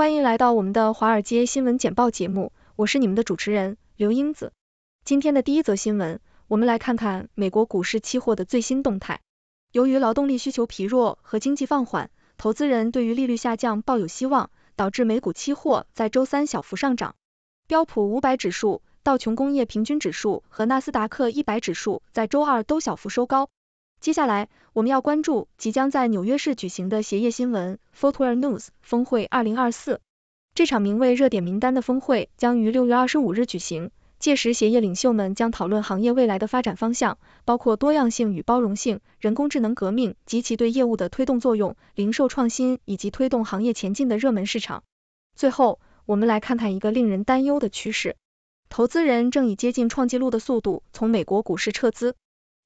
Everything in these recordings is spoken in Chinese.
欢迎来到我们的华尔街新闻简报节目，我是你们的主持人刘英子。今天的第一则新闻，我们来看看美国股市期货的最新动态。由于劳动力需求疲弱和经济放缓，投资人对于利率下降抱有希望，导致美股期货在周三小幅上涨。标普五百指数、道琼工业平均指数和纳斯达克一百指数在周二都小幅收高。接下来，我们要关注即将在纽约市举行的鞋业新闻 f o o t w e a r News） 峰会2024。这场名为“热点名单”的峰会将于六月二十五日举行，届时，鞋业领袖们将讨论行业未来的发展方向，包括多样性与包容性、人工智能革命及其对业务的推动作用、零售创新以及推动行业前进的热门市场。最后，我们来看看一个令人担忧的趋势：投资人正以接近创纪录的速度从美国股市撤资。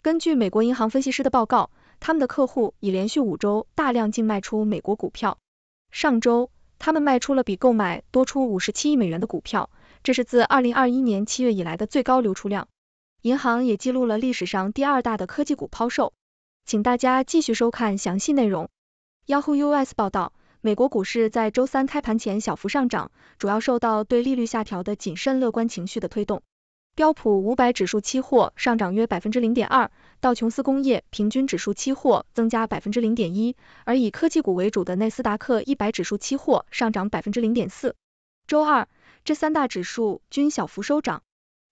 根据美国银行分析师的报告，他们的客户已连续五周大量净卖出美国股票。上周，他们卖出了比购买多出五十七亿美元的股票，这是自二零二一年七月以来的最高流出量。银行也记录了历史上第二大的科技股抛售。请大家继续收看详细内容。Yahoo US 报道，美国股市在周三开盘前小幅上涨，主要受到对利率下调的谨慎乐观情绪的推动。标普五百指数期货上涨约百分之零点二，道琼斯工业平均指数期货增加百分之零点一，而以科技股为主的纳斯达克一百指数期货上涨百分之零点四。周二，这三大指数均小幅收涨。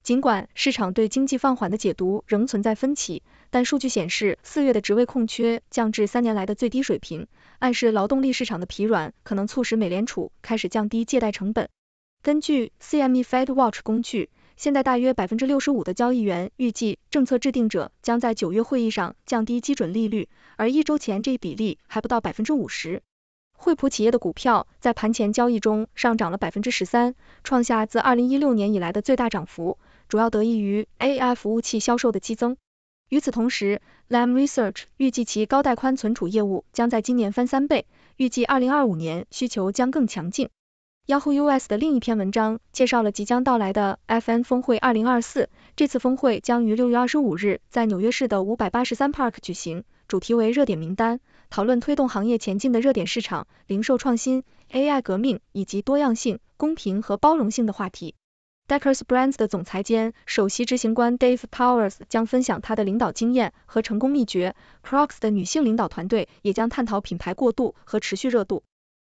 尽管市场对经济放缓的解读仍存在分歧，但数据显示，四月的职位空缺降至三年来的最低水平，暗示劳动力市场的疲软可能促使美联储开始降低借贷成本。根据 CME Fed Watch 工具。现在大约百分之六十五的交易员预计政策制定者将在九月会议上降低基准利率，而一周前这一比例还不到百分之五十。惠普企业的股票在盘前交易中上涨了百分之十三，创下自二零一六年以来的最大涨幅，主要得益于 AI 服务器销售的激增。与此同时 l a m Research 预计其高带宽存储业务将在今年翻三倍，预计二零二五年需求将更强劲。Yahoo US 的另一篇文章介绍了即将到来的 f n 峰会2024。这次峰会将于6月25日在纽约市的583 Park 举行，主题为热点名单，讨论推动行业前进的热点市场、零售创新、AI 革命以及多样性、公平和包容性的话题。d e c k e r s Brands 的总裁兼首席执行官 Dave Powers 将分享他的领导经验和成功秘诀。Crocs 的女性领导团队也将探讨品牌过渡和持续热度。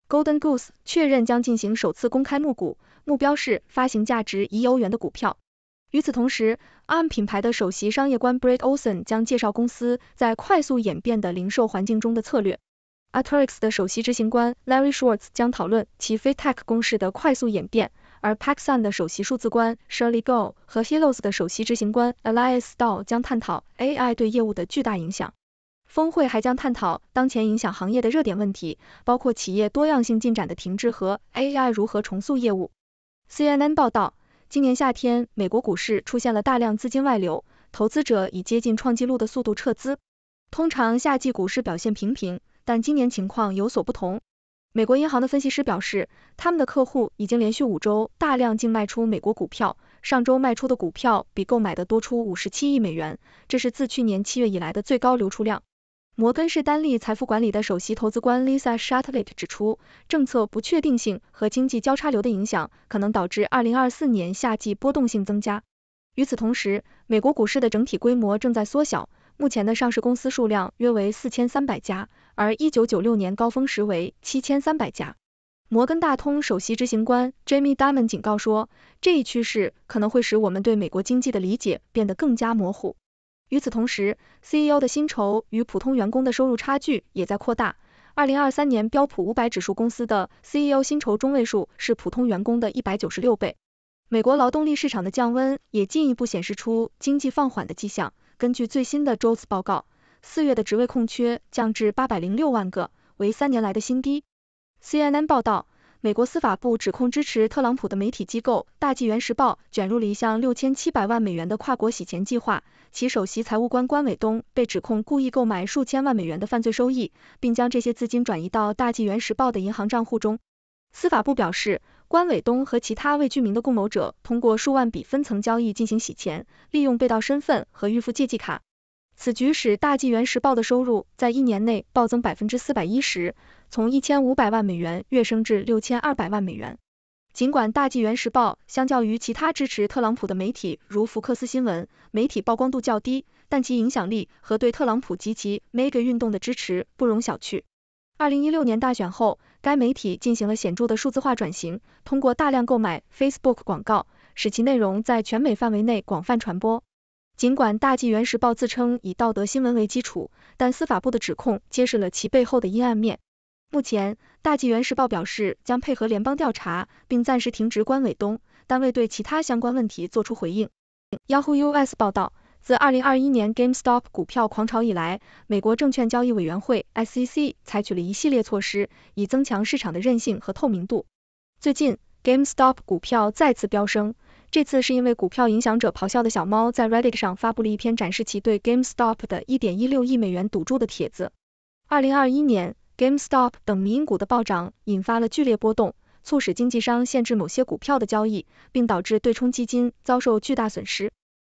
Golden Goose 确认将进行首次公开募股，目标是发行价值一欧元的股票。与此同时，ARM 品牌的首席商业官 Brad Olsen 将介绍公司在快速演变的零售环境中的策略。Atorix 的首席执行官 Larry Schwartz 将讨论其 f i Tech 公式的快速演变，而 Paxson 的首席数字官 Shirley Go 和 Helos 的首席执行官 Elias Dow 将探讨 AI 对业务的巨大影响。峰会还将探讨当前影响行业的热点问题，包括企业多样性进展的停滞和 AI 如何重塑业务。CNN 报道，今年夏天美国股市出现了大量资金外流，投资者以接近创纪录的速度撤资。通常夏季股市表现平平，但今年情况有所不同。美国银行的分析师表示，他们的客户已经连续五周大量净卖出美国股票，上周卖出的股票比购买的多出57亿美元，这是自去年七月以来的最高流出量。摩根士丹利财富管理的首席投资官 Lisa s h a t l e t 指出，政策不确定性和经济交叉流的影响可能导致2024年夏季波动性增加。与此同时，美国股市的整体规模正在缩小，目前的上市公司数量约为4300家，而1996年高峰时为7300家。摩根大通首席执行官 Jamie Dimon 警告说，这一趋势可能会使我们对美国经济的理解变得更加模糊。与此同时，CEO 的薪酬与普通员工的收入差距也在扩大。二零二三年标普五百指数公司的 CEO 薪酬中位数是普通员工的一百九十六倍。美国劳动力市场的降温也进一步显示出经济放缓的迹象。根据最新的 Jobs 报告，四月的职位空缺降至八百零六万个，为三年来的新低。CNN 报道。美国司法部指控支持特朗普的媒体机构《大纪元时报》卷入了一项六千七百万美元的跨国洗钱计划，其首席财务官关伟东被指控故意购买数千万美元的犯罪收益，并将这些资金转移到《大纪元时报》的银行账户中。司法部表示，关伟东和其他未具名的共谋者通过数万笔分层交易进行洗钱，利用被盗身份和预付借记卡。此局使《大纪元时报》的收入在一年内暴增百分之四百一十，从一千五百万美元跃升至六千二百万美元。尽管《大纪元时报》相较于其他支持特朗普的媒体，如福克斯新闻，媒体曝光度较低，但其影响力和对特朗普及其 MAGA 运动的支持不容小觑。二零一六年大选后，该媒体进行了显著的数字化转型，通过大量购买 Facebook 广告，使其内容在全美范围内广泛传播。尽管《大纪元时报》自称以道德新闻为基础，但司法部的指控揭示了其背后的阴暗面。目前，《大纪元时报》表示将配合联邦调查，并暂时停职关伟东，但未对其他相关问题作出回应。Yahoo US 报道，自二零二一年 GameStop 股票狂潮以来，美国证券交易委员会 SEC 采取了一系列措施，以增强市场的韧性和透明度。最近，GameStop 股票再次飙升。这次是因为股票影响者咆哮的小猫在 Reddit 上发布了一篇展示其对 GameStop 的1.16亿美元赌注的帖子。2021年，GameStop 等民营股的暴涨引发了剧烈波动，促使经纪商限制某些股票的交易，并导致对冲基金遭受巨大损失。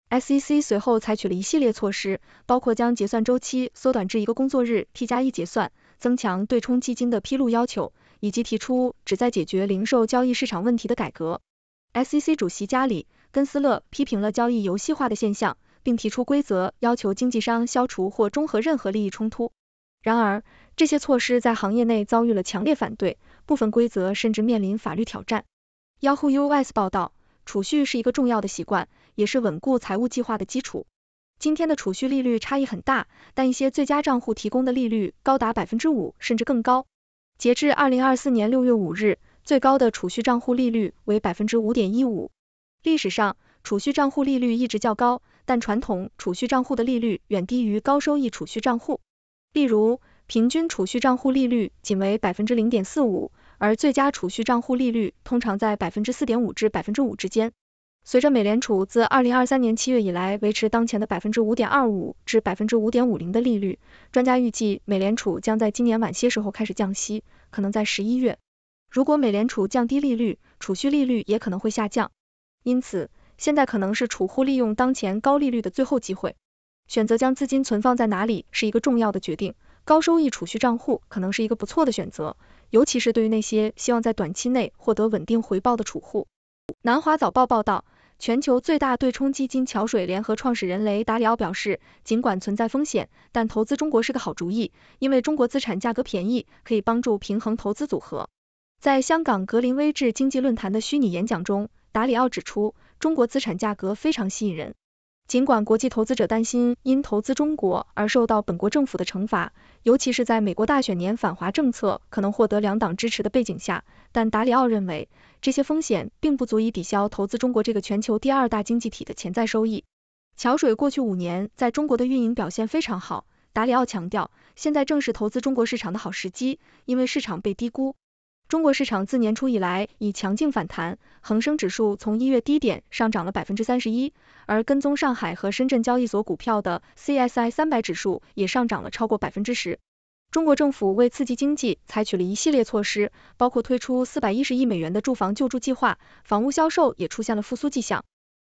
SEC 随后采取了一系列措施，包括将结算周期缩短至一个工作日 T+1 结算，增强对冲基金的披露要求，以及提出旨在解决零售交易市场问题的改革。S.E.C. 主席加里·根斯勒批评了交易游戏化的现象，并提出规则要求经纪商消除或中和任何利益冲突。然而，这些措施在行业内遭遇了强烈反对，部分规则甚至面临法律挑战。Yahoo U.S. 报道，储蓄是一个重要的习惯，也是稳固财务计划的基础。今天的储蓄利率差异很大，但一些最佳账户提供的利率高达百分之五甚至更高。截至二零二四年六月五日。最高的储蓄账户利率为百分之五点一五。历史上，储蓄账户利率一直较高，但传统储蓄账户的利率远低于高收益储蓄账户。例如，平均储蓄账户利率仅为百分之零点四五，而最佳储蓄账户利率通常在百分之四点五至百分之五之间。随着美联储自二零二三年七月以来维持当前的百分之五点二五至百分之五点五零的利率，专家预计美联储将在今年晚些时候开始降息，可能在十一月。如果美联储降低利率，储蓄利率也可能会下降，因此现在可能是储户利用当前高利率的最后机会。选择将资金存放在哪里是一个重要的决定，高收益储蓄账户可能是一个不错的选择，尤其是对于那些希望在短期内获得稳定回报的储户。南华早报报道，全球最大对冲基金桥水联合创始人雷达里奥表示，尽管存在风险，但投资中国是个好主意，因为中国资产价格便宜，可以帮助平衡投资组合。在香港格林威治经济论坛的虚拟演讲中，达里奥指出，中国资产价格非常吸引人。尽管国际投资者担心因投资中国而受到本国政府的惩罚，尤其是在美国大选年反华政策可能获得两党支持的背景下，但达里奥认为，这些风险并不足以抵消投资中国这个全球第二大经济体的潜在收益。桥水过去五年在中国的运营表现非常好，达里奥强调，现在正是投资中国市场的好时机，因为市场被低估。中国市场自年初以来已强劲反弹，恒生指数从一月低点上涨了百分之三十一，而跟踪上海和深圳交易所股票的 CSI 三百指数也上涨了超过百分之十。中国政府为刺激经济采取了一系列措施，包括推出四百一十亿美元的住房救助计划，房屋销售也出现了复苏迹象。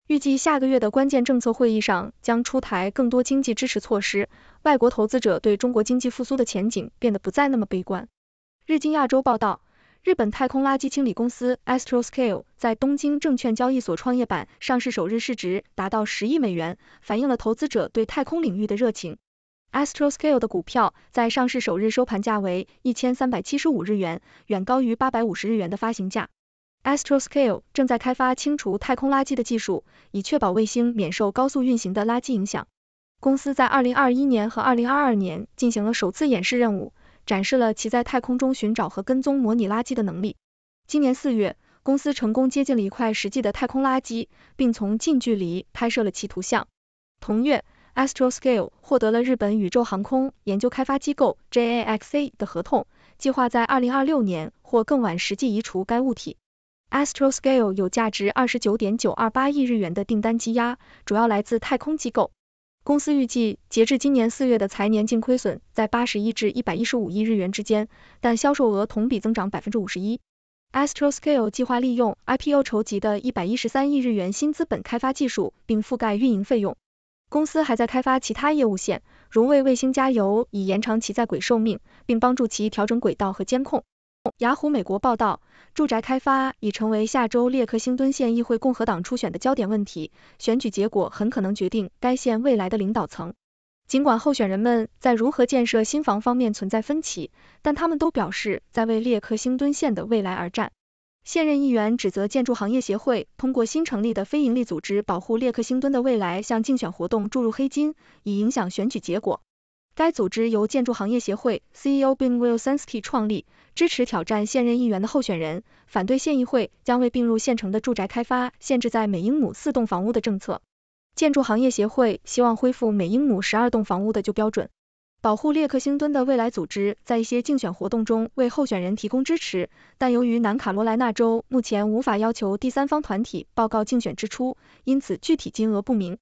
预计下个月的关键政策会议上将出台更多经济支持措施，外国投资者对中国经济复苏的前景变得不再那么悲观。日经亚洲报道。日本太空垃圾清理公司 Astroscale 在东京证券交易所创业板上市首日市值达到十亿美元，反映了投资者对太空领域的热情。Astroscale 的股票在上市首日收盘价为一千三百七十五日元，远高于八百五十日元的发行价。Astroscale 正在开发清除太空垃圾的技术，以确保卫星免受高速运行的垃圾影响。公司在2021年和2022年进行了首次演示任务。展示了其在太空中寻找和跟踪模拟垃圾的能力。今年四月，公司成功接近了一块实际的太空垃圾，并从近距离拍摄了其图像。同月，Astroscale 获得了日本宇宙航空研究开发机构 JAXA 的合同，计划在二零二六年或更晚实际移除该物体。Astroscale 有价值二十九点九二八亿日元的订单积压，主要来自太空机构。公司预计，截至今年四月的财年净亏损在八十亿至一百一十五亿日元之间，但销售额同比增长百分之五十一。Astroscale 计划利用 IPO 筹集的一百一十三亿日元新资本开发技术，并覆盖运营费用。公司还在开发其他业务线，如为卫星加油，以延长其在轨寿命，并帮助其调整轨道和监控。雅虎美国报道，住宅开发已成为下周列克星敦县议会共和党初选的焦点问题。选举结果很可能决定该县未来的领导层。尽管候选人们在如何建设新房方面存在分歧，但他们都表示在为列克星敦县的未来而战。现任议员指责建筑行业协会通过新成立的非营利组织保护列克星敦的未来，向竞选活动注入黑金，以影响选举结果。该组织由建筑行业协会 CEO Ben Wilsonski 创立。支持挑战现任议员的候选人反对县议会将未并入县城的住宅开发限制在每英亩四栋房屋的政策。建筑行业协会希望恢复每英亩十二栋房屋的旧标准。保护列克星敦的未来组织在一些竞选活动中为候选人提供支持，但由于南卡罗来纳州目前无法要求第三方团体报告竞选支出，因此具体金额不明。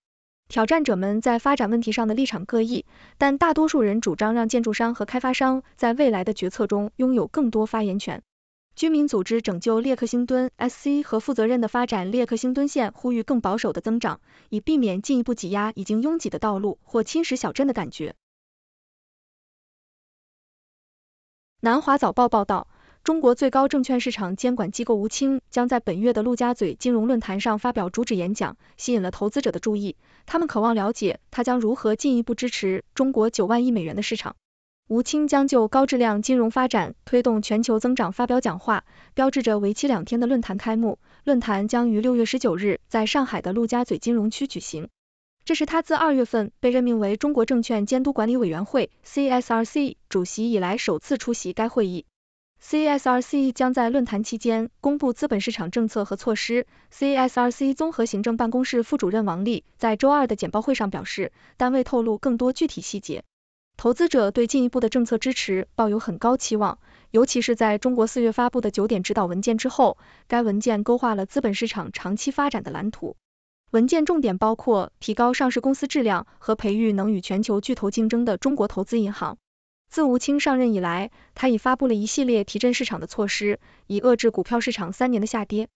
挑战者们在发展问题上的立场各异，但大多数人主张让建筑商和开发商在未来的决策中拥有更多发言权。居民组织拯救列克星敦 SC 和负责任的发展列克星敦县呼吁更保守的增长，以避免进一步挤压已经拥挤的道路或侵蚀小镇的感觉。南华早报报道。中国最高证券市场监管机构吴清将在本月的陆家嘴金融论坛上发表主旨演讲，吸引了投资者的注意。他们渴望了解他将如何进一步支持中国九万亿美元的市场。吴清将就高质量金融发展推动全球增长发表讲话，标志着为期两天的论坛开幕。论坛将于六月十九日在上海的陆家嘴金融区举行。这是他自二月份被任命为中国证券监督管理委员会 （CSRC） 主席以来首次出席该会议。CSRC 将在论坛期间公布资本市场政策和措施。CSRC 综合行政办公室副主任王丽在周二的简报会上表示，但未透露更多具体细节。投资者对进一步的政策支持抱有很高期望，尤其是在中国四月发布的九点指导文件之后。该文件勾画了资本市场长期发展的蓝图。文件重点包括提高上市公司质量和培育能与全球巨头竞争的中国投资银行。自吴清上任以来，他已发布了一系列提振市场的措施，以遏制股票市场三年的下跌。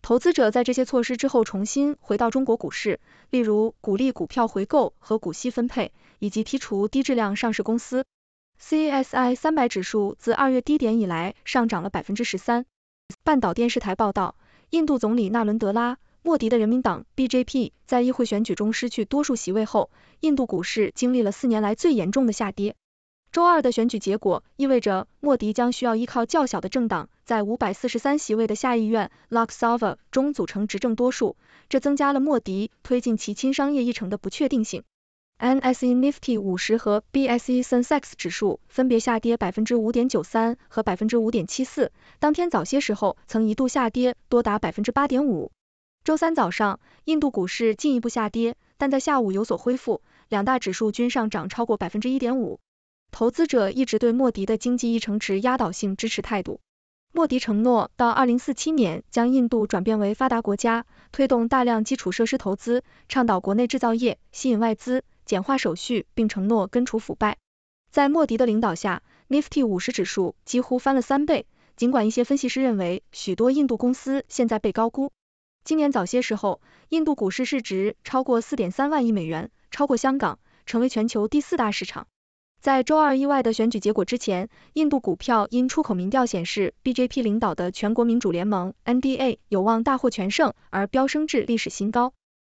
投资者在这些措施之后重新回到中国股市，例如鼓励股票回购和股息分配，以及剔除低质量上市公司。CSI 三百指数自二月低点以来上涨了百分之十三。半岛电视台报道，印度总理纳伦德拉·莫迪的人民党 BJP 在议会选举中失去多数席位后，印度股市经历了四年来最严重的下跌。周二的选举结果意味着莫迪将需要依靠较小的政党，在五百四十三席位的下议院 Lok Sabha 中组成执政多数，这增加了莫迪推进其亲商业议程的不确定性。NSE Nifty 五十和 BSE Sensex 指数分别下跌百分之五点九三和百分之五点七四，当天早些时候曾一度下跌多达百分之八点五。周三早上，印度股市进一步下跌，但在下午有所恢复，两大指数均上涨超过百分之一点五。投资者一直对莫迪的经济议程持压倒性支持态度。莫迪承诺到二零四七年将印度转变为发达国家，推动大量基础设施投资，倡导国内制造业，吸引外资，简化手续，并承诺根除腐败。在莫迪的领导下，Nifty 五十指数几乎翻了三倍。尽管一些分析师认为许多印度公司现在被高估，今年早些时候，印度股市市值超过四点三万亿美元，超过香港，成为全球第四大市场。在周二意外的选举结果之前，印度股票因出口民调显示 BJP 领导的全国民主联盟 NDA 有望大获全胜而飙升至历史新高。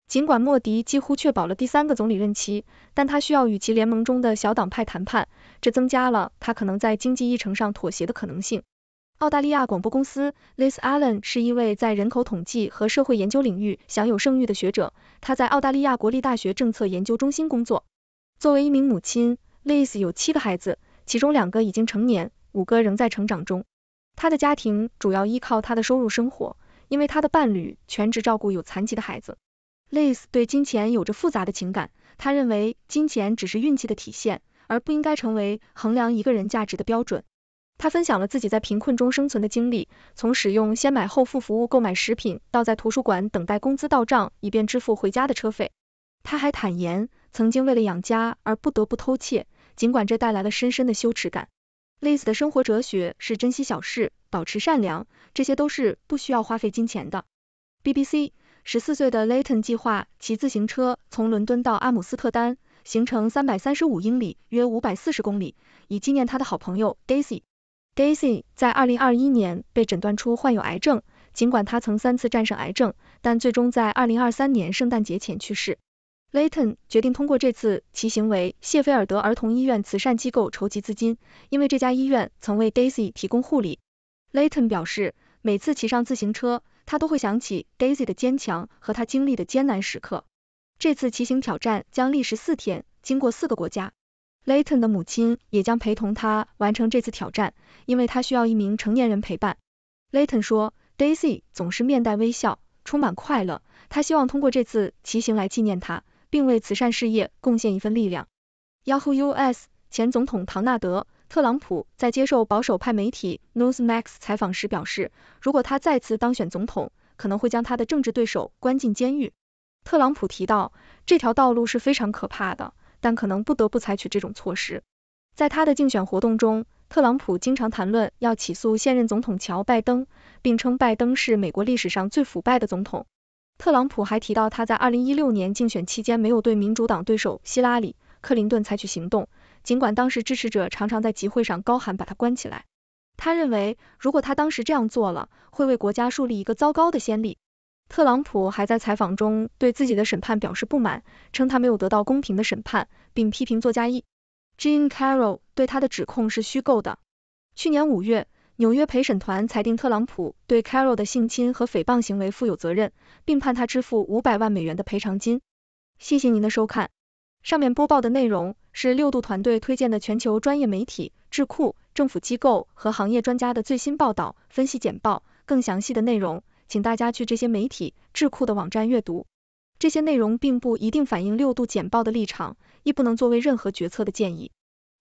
尽管莫迪几乎确保了第三个总理任期，但他需要与其联盟中的小党派谈判，这增加了他可能在经济议程上妥协的可能性。澳大利亚广播公司 Liz Allen 是一位在人口统计和社会研究领域享有盛誉的学者，他在澳大利亚国立大学政策研究中心工作。作为一名母亲。Liz 有七个孩子，其中两个已经成年，五个仍在成长中。他的家庭主要依靠他的收入生活，因为他的伴侣全职照顾有残疾的孩子。Liz 对金钱有着复杂的情感，他认为金钱只是运气的体现，而不应该成为衡量一个人价值的标准。他分享了自己在贫困中生存的经历，从使用先买后付服务购买食品，到在图书馆等待工资到账以便支付回家的车费。他还坦言，曾经为了养家而不得不偷窃。尽管这带来了深深的羞耻感，Liz 的生活哲学是珍惜小事，保持善良，这些都是不需要花费金钱的。BBC 十四岁的 Layton 计划骑自行车从伦敦到阿姆斯特丹，行程三百三十五英里，约五百四十公里，以纪念他的好朋友 Daisy。Daisy 在二零二一年被诊断出患有癌症，尽管他曾三次战胜癌症，但最终在二零二三年圣诞节前去世。Layton 决定通过这次骑行为谢菲尔德儿童医院慈善机构筹集资金，因为这家医院曾为 Daisy 提供护理。Layton 表示，每次骑上自行车，他都会想起 Daisy 的坚强和他经历的艰难时刻。这次骑行挑战将历时四天，经过四个国家。Layton 的母亲也将陪同他完成这次挑战，因为他需要一名成年人陪伴。Layton 说，Daisy 总是面带微笑，充满快乐，他希望通过这次骑行来纪念他。并为慈善事业贡献一份力量。Yahoo US 前总统唐纳德·特朗普在接受保守派媒体 Newsmax 采访时表示，如果他再次当选总统，可能会将他的政治对手关进监狱。特朗普提到，这条道路是非常可怕的，但可能不得不采取这种措施。在他的竞选活动中，特朗普经常谈论要起诉现任总统乔·拜登，并称拜登是美国历史上最腐败的总统。特朗普还提到，他在二零一六年竞选期间没有对民主党对手希拉里·克林顿采取行动，尽管当时支持者常常在集会上高喊把他关起来。他认为，如果他当时这样做了，会为国家树立一个糟糕的先例。特朗普还在采访中对自己的审判表示不满，称他没有得到公平的审判，并批评作家 E. Jean Carroll 对他的指控是虚构的。去年五月。纽约陪审团裁定特朗普对 Carol 的性侵和诽谤行为负有责任，并判他支付五百万美元的赔偿金。谢谢您的收看。上面播报的内容是六度团队推荐的全球专业媒体、智库、政府机构和行业专家的最新报道、分析简报。更详细的内容，请大家去这些媒体、智库的网站阅读。这些内容并不一定反映六度简报的立场，亦不能作为任何决策的建议。